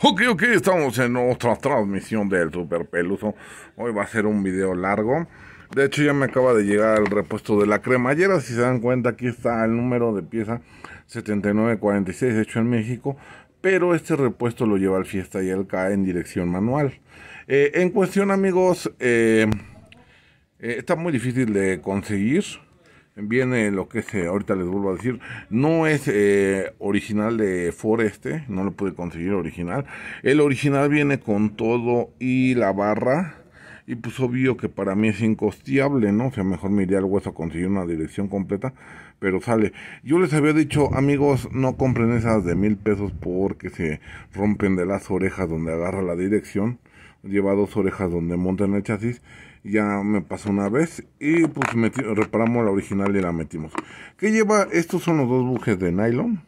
Ok, ok, estamos en otra transmisión del Super Peluso. Hoy va a ser un video largo. De hecho, ya me acaba de llegar el repuesto de la cremallera. Si se dan cuenta, aquí está el número de pieza 7946, hecho en México. Pero este repuesto lo lleva al Fiesta y el cae en dirección manual. Eh, en cuestión, amigos, eh, eh, está muy difícil de conseguir viene lo que es, ahorita les vuelvo a decir, no es eh, original de Foreste, no lo pude conseguir original. El original viene con todo y la barra. Y pues obvio que para mí es incostiable ¿no? O sea, mejor me iría al hueso a conseguir una dirección completa, pero sale. Yo les había dicho, amigos, no compren esas de mil pesos porque se rompen de las orejas donde agarra la dirección lleva dos orejas donde montan el chasis. Ya me pasó una vez y pues reparamos la original y la metimos. ¿Qué lleva? Estos son los dos bujes de nylon.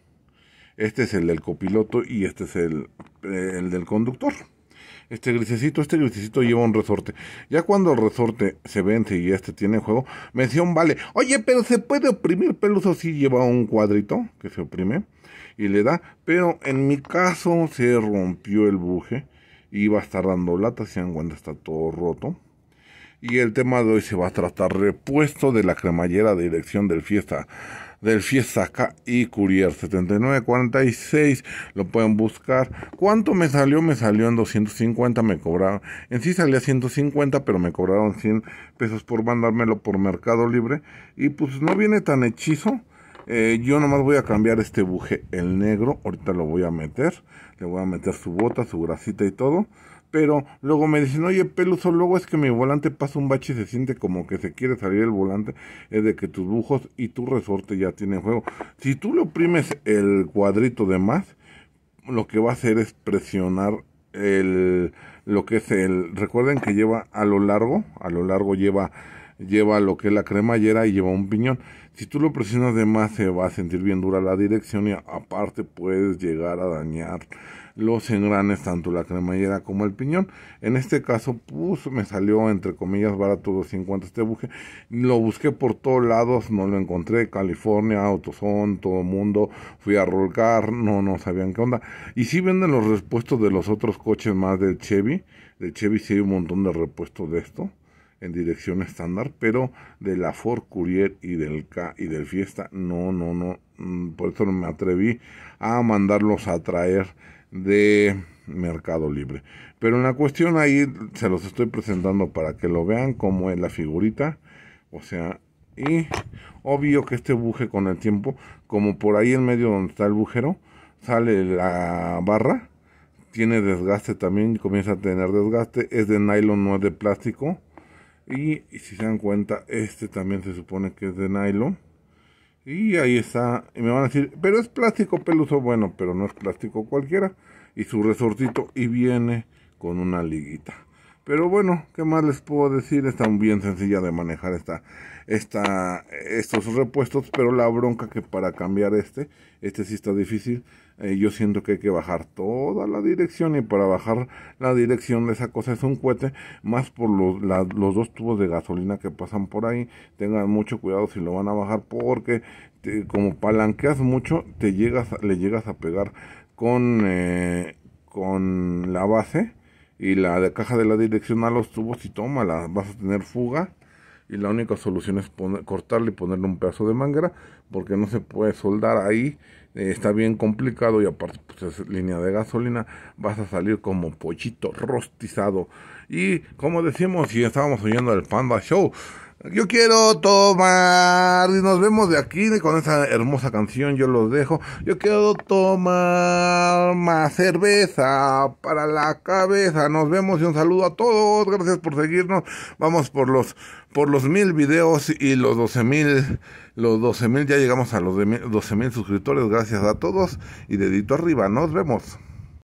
Este es el del copiloto y este es el, eh, el del conductor. Este grisecito, este grisecito lleva un resorte. Ya cuando el resorte se vence y este tiene juego, mención vale. Oye, pero se puede oprimir Peluso si lleva un cuadrito que se oprime y le da. Pero en mi caso se rompió el buje y va a estar dando lata, si se dan cuenta está todo roto. Y el tema de hoy se va a tratar repuesto de la cremallera de dirección del Fiesta del Fiesta K y Courier 7946. Lo pueden buscar. ¿Cuánto me salió? Me salió en 250. Me cobraron. En sí salía 150, pero me cobraron 100 pesos por mandármelo por Mercado Libre. Y pues no viene tan hechizo. Eh, yo nomás voy a cambiar este buje, el negro. Ahorita lo voy a meter. Le voy a meter su bota, su grasita y todo. Pero luego me dicen, oye, Peluso, luego es que mi volante pasa un bache y se siente como que se quiere salir el volante. Es de que tus bujos y tu resorte ya tienen juego. Si tú le oprimes el cuadrito de más, lo que va a hacer es presionar el, lo que es el, recuerden que lleva a lo largo, a lo largo lleva lleva lo que es la cremallera y lleva un piñón. Si tú lo presionas de más se va a sentir bien dura la dirección y aparte puedes llegar a dañar los engranes, tanto la cremallera como el piñón. En este caso, pues me salió entre comillas barato 250 este buje. Lo busqué por todos lados, no lo encontré. California, Autoson, todo mundo. Fui a Rolcar, no, no sabían qué onda. Y si sí venden los repuestos de los otros coches más del Chevy. Del Chevy sí hay un montón de repuestos de esto en dirección estándar, pero de la Ford Courier y del K y del Fiesta, no, no, no, mm, por eso no me atreví a mandarlos a traer de Mercado Libre. Pero en la cuestión ahí se los estoy presentando para que lo vean como es la figurita, o sea, y obvio que este buje con el tiempo, como por ahí en medio donde está el bujero, sale la barra, tiene desgaste también, comienza a tener desgaste, es de nylon, no es de plástico, y si se dan cuenta, este también se supone que es de nylon. Y ahí está. Y me van a decir, pero es plástico peluso. Bueno, pero no es plástico cualquiera. Y su resortito. Y viene con una liguita. Pero bueno, ¿qué más les puedo decir? Está bien sencilla de manejar esta, estos repuestos, pero la bronca que para cambiar este, este sí está difícil. Eh, yo siento que hay que bajar toda la dirección y para bajar la dirección de esa cosa es un cohete, más por los, dos tubos de gasolina que pasan por ahí. Tengan mucho cuidado si lo van a bajar porque como palanqueas mucho, te llegas, le llegas a pegar con, eh, con la base y la de caja de la dirección a los tubos y toma, vas a tener fuga y la única solución es poner, cortarle y ponerle un pedazo de manguera porque no se puede soldar ahí, eh, está bien complicado y aparte pues es línea de gasolina, vas a salir como pollito rostizado. Y como decimos, si estábamos oyendo el Panda Show, yo quiero tomar y nos vemos de aquí con esa hermosa canción, yo los dejo. Yo quiero tomar más cerveza para la cabeza. Nos vemos y un saludo a todos. Gracias por seguirnos. Vamos por los por los mil videos y los doce mil los doce mil ya llegamos a los doce mil suscriptores. Gracias a todos y dedito arriba. Nos vemos.